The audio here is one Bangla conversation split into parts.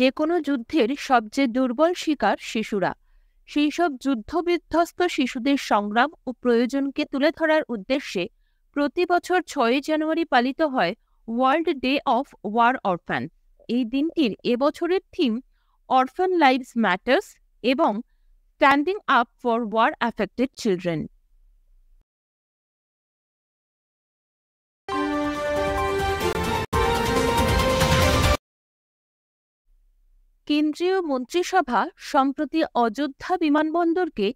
যে কোনো যুদ্ধের সবচেয়ে দুর্বল শিকার শিশুরা সেই সব যুদ্ধবিধ্বস্ত শিশুদের সংগ্রাম ও প্রয়োজনকে তুলে ধরার উদ্দেশ্যে প্রতি বছর ছয়ই জানুয়ারি পালিত হয় World Day of War Orphan এই দিনটির এবছরের থিম অরফ্যান লাইভস ম্যাটার্স এবং standing up for war affected children কেন্দ্রীয় মন্ত্রিসভা সম্প্রতি অযোধ্যা বিমানবন্দরকে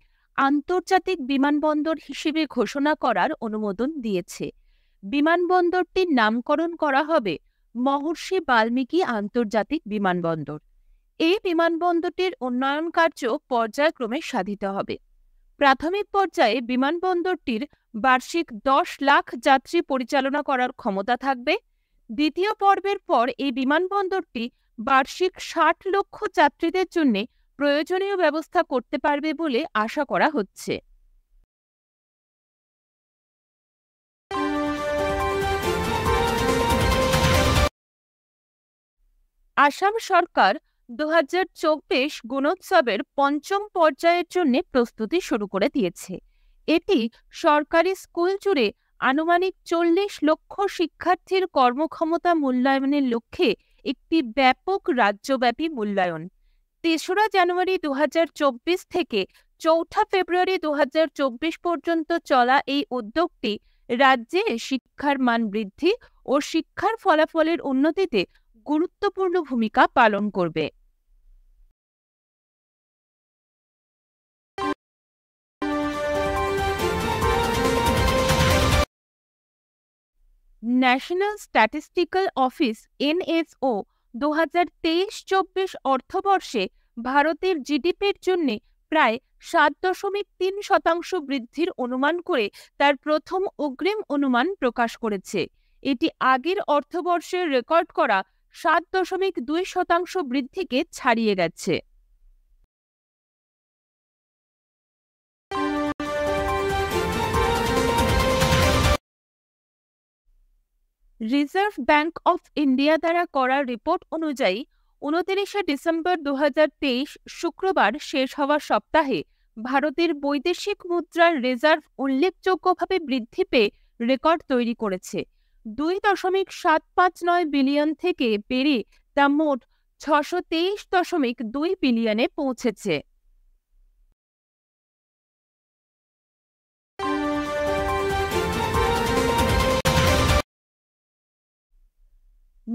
আন্তর্জাতিক বিমানবন্দর হিসেবে ঘোষণা করার অনুমোদন দিয়েছে বিমানবন্দরটির নামকরণ করা হবে মহর্ষি বাল্মীকি আন্তর্জাতিক বিমানবন্দর এই বিমানবন্দরটির উন্নয়ন কার্য পর্যায়ক্রমে সাধিত হবে প্রাথমিক পর্যায়ে বিমানবন্দরটির বার্ষিক দশ লাখ যাত্রী পরিচালনা করার ক্ষমতা থাকবে দ্বিতীয় পর্বের পর এই বিমানবন্দরটি বার্ষিক ষাট লক্ষ যাত্রীদের জন্য প্রয়োজনীয় ব্যবস্থা করতে পারবে বলে আশা করা হচ্ছে আসাম সরকার দু হাজার চব্বিশ গুণোৎসবের পঞ্চম পর্যায়ের জন্য প্রস্তুতি শুরু করে দিয়েছে এটি সরকারি স্কুল জুড়ে আনুমানিক চল্লিশ লক্ষ শিক্ষার্থীর কর্মক্ষমতা মূল্যায়নের লক্ষ্যে একটি ব্যাপক রাজ্যব্যাপী মূল্যায়ন তেসরা জানুয়ারি দু থেকে চৌঠা ফেব্রুয়ারি দু পর্যন্ত চলা এই উদ্যোগটি রাজ্যে শিক্ষার মান বৃদ্ধি ও শিক্ষার ফলাফলের উন্নতিতে গুরুত্বপূর্ণ ভূমিকা পালন করবে ন্যাশনাল স্ট্যাটিস্টিক্যাল অফিস এনএসও দু হাজার তেইশ চব্বিশ অর্থবর্ষে ভারতের জিডিপির জন্যে প্রায় সাত দশমিক তিন শতাংশ বৃদ্ধির অনুমান করে তার প্রথম অগ্রিম অনুমান প্রকাশ করেছে এটি আগের অর্থবর্ষের রেকর্ড করা সাত দশমিক দুই শতাংশ বৃদ্ধিকে ছাড়িয়ে গেছে রিজার্ভ ব্যাংক অফ ইন্ডিয়া দ্বারা করা রিপোর্ট অনুযায়ী উনতিরিশে ডিসেম্বর দু শুক্রবার শেষ হওয়া সপ্তাহে ভারতের বৈদেশিক মুদ্রার রিজার্ভ উল্লেখযোগ্যভাবে বৃদ্ধি পেয়ে রেকর্ড তৈরি করেছে দুই দশমিক সাত পাঁচ নয় বিলিয়ন থেকে বেড়ে তা মোট ছশো তেইশ দশমিক দুই বিলিয়নে পৌঁছেছে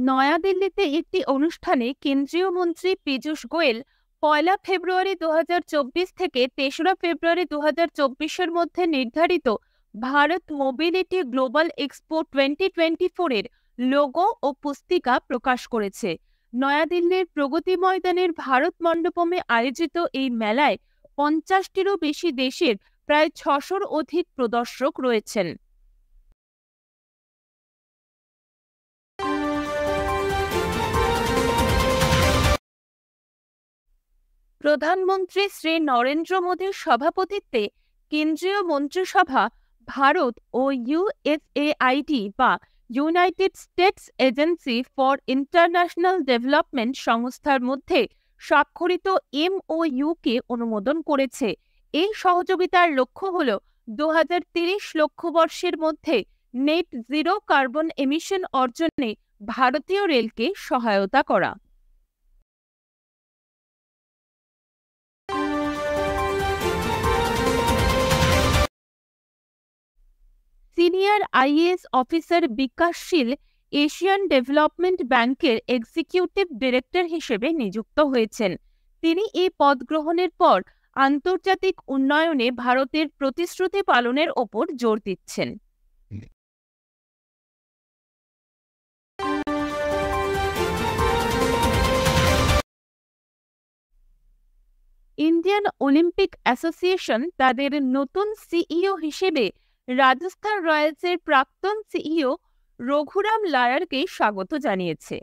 নয়াদিল্লিতে একটি অনুষ্ঠানে কেন্দ্রীয় মন্ত্রী পীযূষ গোয়েল পয়লা ফেব্রুয়ারি দু থেকে তেসরা ফেব্রুয়ারি দু হাজার মধ্যে নির্ধারিত Bharat mobility global expo twenty twenty ফোরের লোগো ও পুস্তিকা প্রকাশ করেছে নয়াদিল্লির প্রগতি ময়দানের ভারত মণ্ডপমে আয়োজিত এই মেলায় পঞ্চাশটিরও বেশি দেশের প্রায় ছশোর অধিক প্রদর্শক রয়েছেন প্রধানমন্ত্রী শ্রী নরেন্দ্র মোদীর সভাপতিত্বে কেন্দ্রীয় মন্ত্রিসভা ভারত ও ইউএসএআইডি বা United States Agency for International Development সংস্থার মধ্যে স্বাক্ষরিত এমওইউকে অনুমোদন করেছে এই সহযোগিতার লক্ষ্য হল দু লক্ষ্যবর্ষের মধ্যে নেট জিরো কার্বন এমিশন অর্জনে ভারতীয় রেলকে সহায়তা করা সিনিয়র আইএএস অফিসার বিকাশশীল এশিয়ান ডেভেলপমেন্ট ব্যাংকের এক্সিকিউটিভ ডিরেক্টর হিসেবে নিযুক্ত হয়েছেন তিনি এই পদ গ্রহণের পর আন্তর্জাতিক উন্নয়নে ভারতের প্রতিশ্রুতি পালনের ওপর জোর দিচ্ছেন ইন্ডিয়ান অলিম্পিক অ্যাসোসিয়েশন তাদের নতুন সিইও হিসেবে রাজস্থান রয়্যালসের প্রাক্তন সিইও রঘুরাম লায়ারকে স্বাগত জানিয়েছে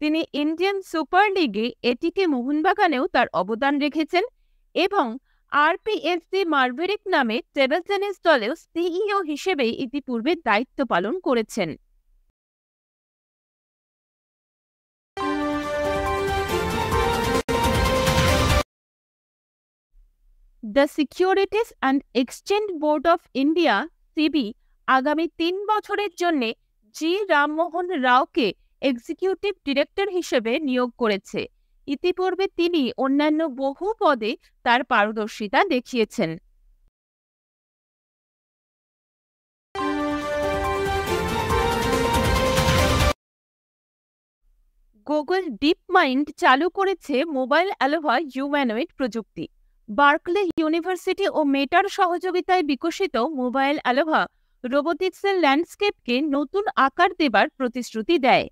তিনি ইন্ডিয়ান সুপার লিগে এটিকে মোহনবাগানেও তার অবদান রেখেছেন এবং আরপিএফসি মার্ভেরিক নামে টেবিল টেনিস দলেও সিইও হিসেবে ইতিপূর্বে দায়িত্ব পালন করেছেন the Securities and Exchange Board of India SEBI আগামী তিন বছরের জন্য জি রামমোহন রাওকে এক্সিকিউটিভ ডিরেক্টর হিসেবে নিয়োগ করেছে ইতিপূর্বে তিনি অন্যান্য বহু পদে তার পারদর্শিতা দেখিয়েছেন গুগল ডিপ মাইন্ড চালু করেছে মোবাইল অ্যালোভা হিউম্যানয়েড প্রযুক্তি বার্কলে ইউনিভার্সিটি ও মেটার সহযোগিতায় বিকশিত মোবাইল অ্যালোভা রোবোটিক্সের ল্যান্ডস্কেপকে নতুন আকার দেবার প্রতিশ্রুতি দেয়